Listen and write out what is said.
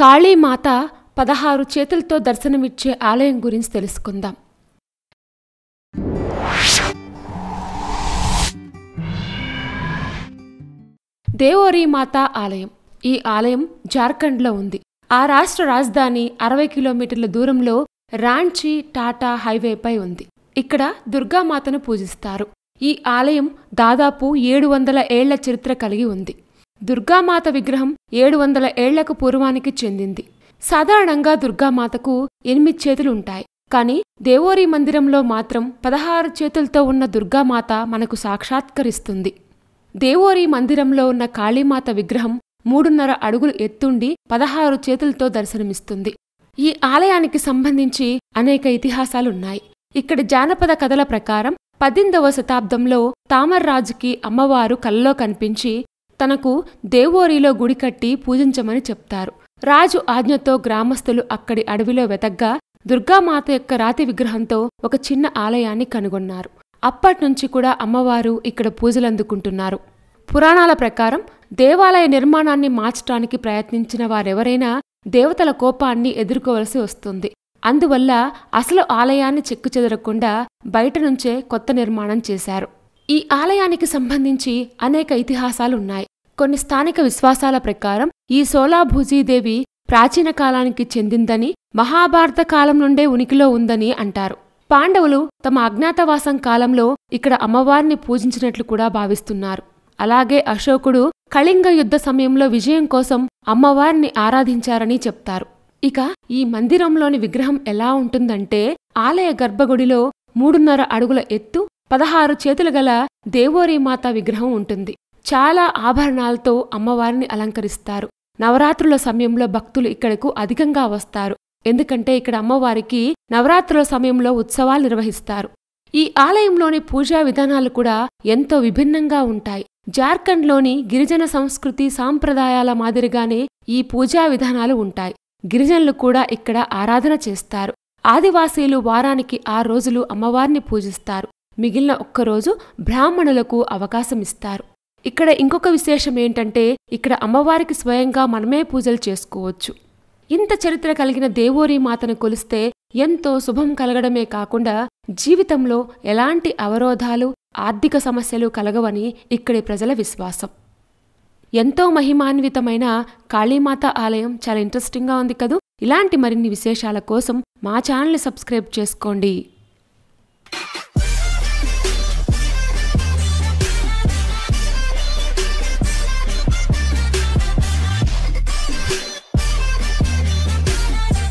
కాళీమాత పదహారు చేతులతో దర్శనమిచ్చే ఆలయం గురించి తెలుసుకుందాం దేవోరీ మాత ఆలయం ఈ ఆలయం జార్ఖండ్లో ఉంది ఆ రాష్ట్ర రాజధాని అరవై కిలోమీటర్ల దూరంలో రాంచీ టాటా హైవేపై ఉంది ఇక్కడ దుర్గామాతను పూజిస్తారు ఈ ఆలయం దాదాపు ఏడు వందల ఏళ్ల చరిత్ర కలిగి ఉంది దుర్గామాత విగ్రహం ఏడు వందల ఏళ్లకు పూర్వానికి చెందింది సాధారణంగా దుర్గామాతకు ఎనిమిది చేతులుంటాయి కానీ దేవోరీ మందిరంలో మాత్రం పదహారు చేతులతో ఉన్న దుర్గామాత మనకు సాక్షాత్కరిస్తుంది దేవోరీ మందిరంలో ఉన్న కాళీమాత విగ్రహం మూడున్నర అడుగులు ఎత్తుండి పదహారు చేతులతో దర్శనమిస్తుంది ఈ ఆలయానికి సంబంధించి అనేక ఇతిహాసాలున్నాయి ఇక్కడ జానపద కథల ప్రకారం పద్దెనిమిదవ శతాబ్దంలో తామర్రాజుకి అమ్మవారు కల్లో కనిపించి తనకు దేవోరిలో గుడి కట్టి పూజించమని చెప్తారు రాజు ఆజ్ఞతో గ్రామస్తులు అక్కడి అడవిలో వెతగ్గా దుర్గామాత యొక్క రాతి విగ్రహంతో ఒక చిన్న ఆలయాన్ని కనుగొన్నారు అప్పట్నుంచి కూడా అమ్మవారు ఇక్కడ పూజలందుకుంటున్నారు పురాణాల ప్రకారం దేవాలయ నిర్మాణాన్ని మార్చటానికి ప్రయత్నించిన వారెవరైనా దేవతల కోపాన్ని ఎదుర్కోవలసి వస్తుంది అందువల్ల అసలు ఆలయాన్ని చెక్కుచెదరకుండా బయట నుంచే కొత్త నిర్మాణం చేశారు ఈ ఆలయానికి సంబంధించి అనేక ఇతిహాసాలున్నాయి కొన్ని స్థానిక విశ్వాసాల ప్రకారం ఈ సోలాభూజీదేవి ప్రాచీన కాలానికి చెందిందని మహాభారత కాలం నుండే ఉనికిలో ఉందని అంటారు పాండవులు తమ అజ్ఞాతవాసం కాలంలో ఇక్కడ అమ్మవారిని పూజించినట్లు కూడా భావిస్తున్నారు అలాగే అశోకుడు కళింగ యుద్ధ సమయంలో విజయం కోసం అమ్మవారిని ఆరాధించారని చెప్తారు ఇక ఈ మందిరంలోని విగ్రహం ఎలా ఉంటుందంటే ఆలయ గర్భగుడిలో మూడున్నర అడుగుల ఎత్తు పదహారు చేతులు గల దేవోరీమాత విగ్రహం ఉంటుంది చాలా ఆభరణాలతో అమ్మవారిని అలంకరిస్తారు నవరాత్రుల సమయంలో భక్తులు ఇక్కడకు అధికంగా వస్తారు ఎందుకంటే ఇక్కడ అమ్మవారికి నవరాత్రుల సమయంలో ఉత్సవాలు నిర్వహిస్తారు ఈ ఆలయంలోని పూజా విధానాలు కూడా ఎంతో విభిన్నంగా ఉంటాయి జార్ఖండ్లోని గిరిజన సంస్కృతి సాంప్రదాయాల మాదిరిగానే ఈ పూజా విధానాలు ఉంటాయి గిరిజనులు కూడా ఇక్కడ ఆరాధన చేస్తారు ఆదివాసీలు వారానికి ఆ రోజులు అమ్మవారిని పూజిస్తారు మిగిలిన ఒక్కరోజు బ్రాహ్మణులకు అవకాశం ఇస్తారు ఇక్కడ ఇంకొక విశేషం ఏంటంటే ఇక్కడ అమ్మవారికి స్వయంగా మనమే పూజలు చేసుకోవచ్చు ఇంత చరిత్ర కలిగిన దేవోరి మాతను కొలిస్తే ఎంతో శుభం కలగడమే కాకుండా జీవితంలో ఎలాంటి అవరోధాలు ఆర్థిక సమస్యలు కలగవని ఇక్కడి ప్రజల విశ్వాసం ఎంతో మహిమాన్వితమైన కాళీమాత ఆలయం చాలా ఇంట్రెస్టింగ్గా ఉంది కదూ ఇలాంటి మరిన్ని విశేషాల కోసం మా ఛానల్ని సబ్స్క్రైబ్ చేసుకోండి